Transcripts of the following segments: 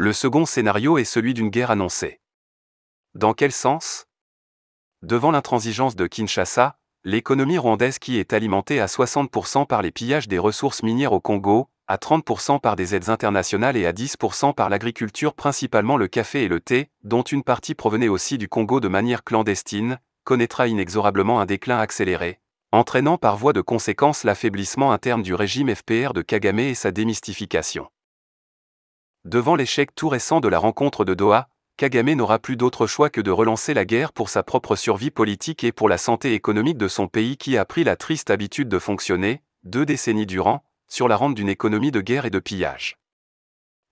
Le second scénario est celui d'une guerre annoncée. Dans quel sens Devant l'intransigeance de Kinshasa, l'économie rwandaise qui est alimentée à 60% par les pillages des ressources minières au Congo, à 30% par des aides internationales et à 10% par l'agriculture, principalement le café et le thé, dont une partie provenait aussi du Congo de manière clandestine, connaîtra inexorablement un déclin accéléré, entraînant par voie de conséquence l'affaiblissement interne du régime FPR de Kagame et sa démystification. Devant l'échec tout récent de la rencontre de Doha, Kagame n'aura plus d'autre choix que de relancer la guerre pour sa propre survie politique et pour la santé économique de son pays qui a pris la triste habitude de fonctionner, deux décennies durant, sur la rente d'une économie de guerre et de pillage.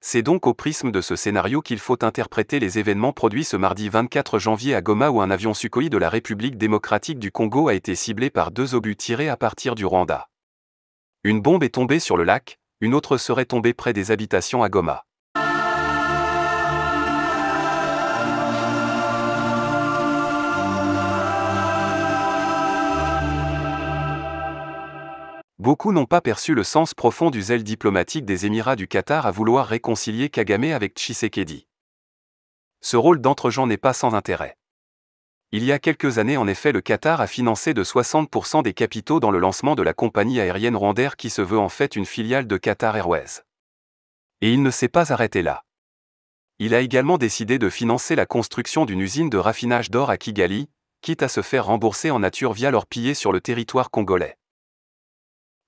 C'est donc au prisme de ce scénario qu'il faut interpréter les événements produits ce mardi 24 janvier à Goma où un avion Sukhoi de la République démocratique du Congo a été ciblé par deux obus tirés à partir du Rwanda. Une bombe est tombée sur le lac, une autre serait tombée près des habitations à Goma. Beaucoup n'ont pas perçu le sens profond du zèle diplomatique des Émirats du Qatar à vouloir réconcilier Kagame avec Tshisekedi. Ce rôle d'entre-gens n'est pas sans intérêt. Il y a quelques années en effet le Qatar a financé de 60% des capitaux dans le lancement de la compagnie aérienne Rwandair qui se veut en fait une filiale de Qatar Airways. Et il ne s'est pas arrêté là. Il a également décidé de financer la construction d'une usine de raffinage d'or à Kigali, quitte à se faire rembourser en nature via leur pillé sur le territoire congolais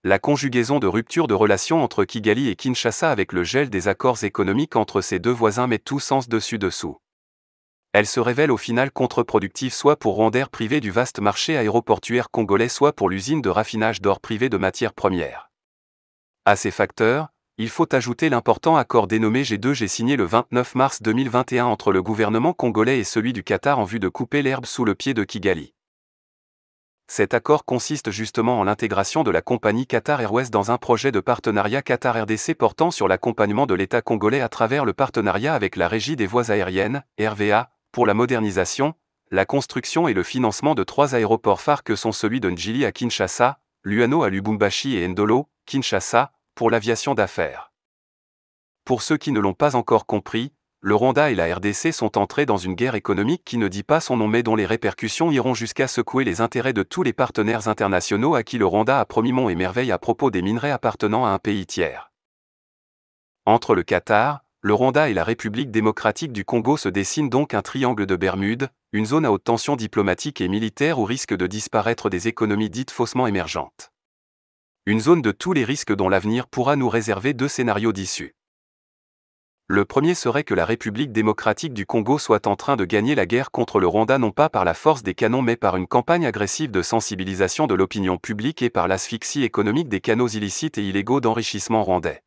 la conjugaison de rupture de relations entre Kigali et Kinshasa avec le gel des accords économiques entre ces deux voisins met tout sens dessus-dessous. Elle se révèle au final contre-productive soit pour rondaire privé du vaste marché aéroportuaire congolais soit pour l'usine de raffinage d'or privé de matières premières. À ces facteurs, il faut ajouter l'important accord dénommé G2G signé le 29 mars 2021 entre le gouvernement congolais et celui du Qatar en vue de couper l'herbe sous le pied de Kigali. Cet accord consiste justement en l'intégration de la compagnie Qatar Airways dans un projet de partenariat Qatar-RDC portant sur l'accompagnement de l'État congolais à travers le partenariat avec la Régie des voies aériennes, RVA, pour la modernisation, la construction et le financement de trois aéroports phares que sont celui de Njili à Kinshasa, Luano à Lubumbashi et Ndolo, Kinshasa, pour l'aviation d'affaires. Pour ceux qui ne l'ont pas encore compris, le Rwanda et la RDC sont entrés dans une guerre économique qui ne dit pas son nom mais dont les répercussions iront jusqu'à secouer les intérêts de tous les partenaires internationaux à qui le Rwanda a promis monts et merveille à propos des minerais appartenant à un pays tiers. Entre le Qatar, le Rwanda et la République démocratique du Congo se dessine donc un triangle de Bermudes, une zone à haute tension diplomatique et militaire où risque de disparaître des économies dites faussement émergentes. Une zone de tous les risques dont l'avenir pourra nous réserver deux scénarios d'issue. Le premier serait que la République démocratique du Congo soit en train de gagner la guerre contre le Rwanda non pas par la force des canons mais par une campagne agressive de sensibilisation de l'opinion publique et par l'asphyxie économique des canaux illicites et illégaux d'enrichissement rwandais.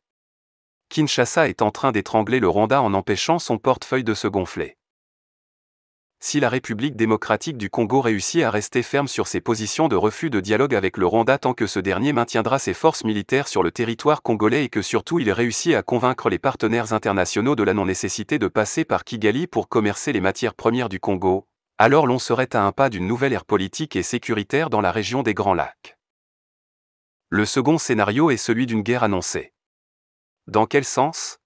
Kinshasa est en train d'étrangler le Rwanda en empêchant son portefeuille de se gonfler si la République démocratique du Congo réussit à rester ferme sur ses positions de refus de dialogue avec le Rwanda tant que ce dernier maintiendra ses forces militaires sur le territoire congolais et que surtout il réussit à convaincre les partenaires internationaux de la non-nécessité de passer par Kigali pour commercer les matières premières du Congo, alors l'on serait à un pas d'une nouvelle ère politique et sécuritaire dans la région des Grands Lacs. Le second scénario est celui d'une guerre annoncée. Dans quel sens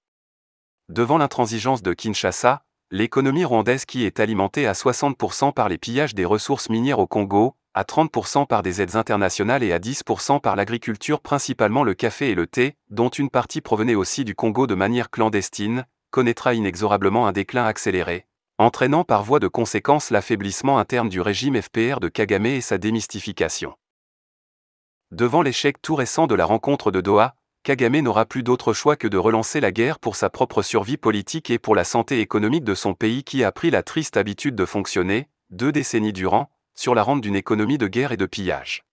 Devant l'intransigeance de Kinshasa, L'économie rwandaise qui est alimentée à 60% par les pillages des ressources minières au Congo, à 30% par des aides internationales et à 10% par l'agriculture principalement le café et le thé, dont une partie provenait aussi du Congo de manière clandestine, connaîtra inexorablement un déclin accéléré, entraînant par voie de conséquence l'affaiblissement interne du régime FPR de Kagame et sa démystification. Devant l'échec tout récent de la rencontre de Doha, Kagame n'aura plus d'autre choix que de relancer la guerre pour sa propre survie politique et pour la santé économique de son pays qui a pris la triste habitude de fonctionner, deux décennies durant, sur la rente d'une économie de guerre et de pillage.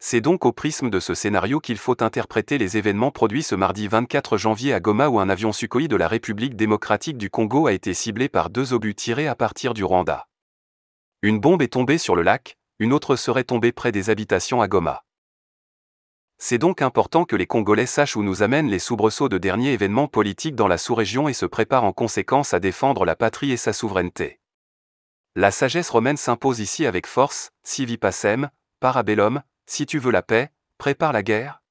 C'est donc au prisme de ce scénario qu'il faut interpréter les événements produits ce mardi 24 janvier à Goma où un avion Sukhoi de la République démocratique du Congo a été ciblé par deux obus tirés à partir du Rwanda. Une bombe est tombée sur le lac, une autre serait tombée près des habitations à Goma. C'est donc important que les Congolais sachent où nous amènent les soubresauts de derniers événements politiques dans la sous-région et se préparent en conséquence à défendre la patrie et sa souveraineté. La sagesse romaine s'impose ici avec force, si vi pacem, parabellum, si tu veux la paix, prépare la guerre,